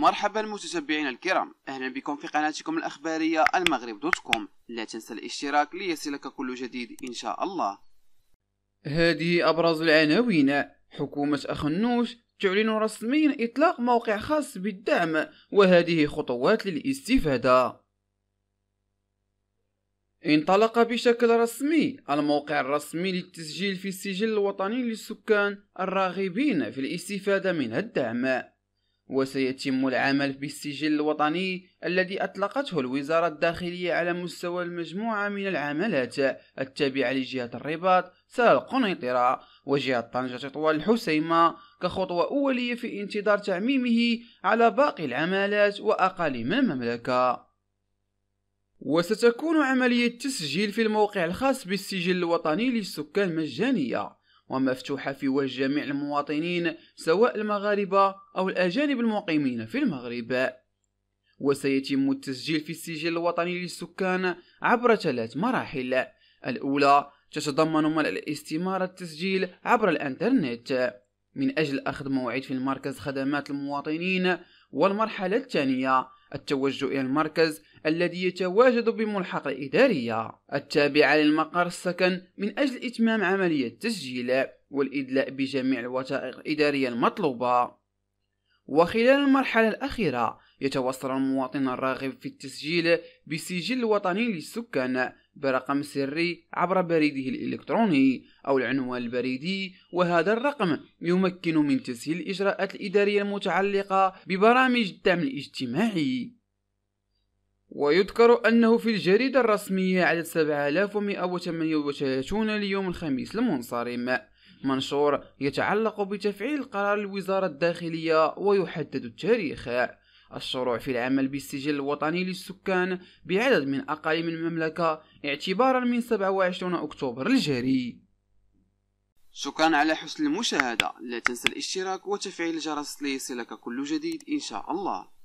مرحبا المتتبعين الكرام اهلا بكم في قناتكم الاخباريه المغرب دوت كوم لا تنسى الاشتراك ليصلك كل جديد ان شاء الله هذه ابرز العناوين حكومه اخنوش تعلن رسميا اطلاق موقع خاص بالدعم وهذه خطوات للاستفاده انطلق بشكل رسمي الموقع الرسمي للتسجيل في السجل الوطني للسكان الراغبين في الاستفاده من الدعم وسيتم العمل بالسجل الوطني الذي أطلقته الوزارة الداخلية على مستوى المجموعة من العملات التابعة لجهة الرباط سهل القنيطرة وجهة طنجة طوال الحسيمة كخطوة أولية في انتظار تعميمه على باقي العمالات وأقاليم المملكة وستكون عملية تسجيل في الموقع الخاص بالسجل الوطني للسكان مجانية ومفتوحة في وجه جميع المواطنين سواء المغاربة أو الأجانب المقيمين في المغرب وسيتم التسجيل في السجل الوطني للسكان عبر ثلاث مراحل الأولى تتضمن من الاستمارة التسجيل عبر الإنترنت من أجل أخذ موعد في المركز خدمات المواطنين والمرحلة الثانية التوجه إلى المركز الذي يتواجد بملحق الإدارية التابعة للمقر السكن من أجل إتمام عملية تسجيل والإدلاء بجميع الوثائق الإدارية المطلوبة وخلال المرحلة الأخيرة يتوصل المواطن الراغب في التسجيل بسجل وطني للسكان برقم سري عبر بريده الإلكتروني أو العنوان البريدي وهذا الرقم يمكن من تسهيل الإجراءات الإدارية المتعلقة ببرامج الدعم الاجتماعي ويذكر أنه في الجريدة الرسمية عدد 7138 ليوم الخميس المنصرم منشور يتعلق بتفعيل قرار الوزارة الداخلية ويحدد التاريخ الشروع في العمل بالسجل الوطني للسكان بعدد من أقاليم المملكة اعتبارا من 27 أكتوبر الجاري شكرا على حسن المشاهدة لا تنسى الاشتراك وتفعيل الجرس ليصلك كل جديد إن شاء الله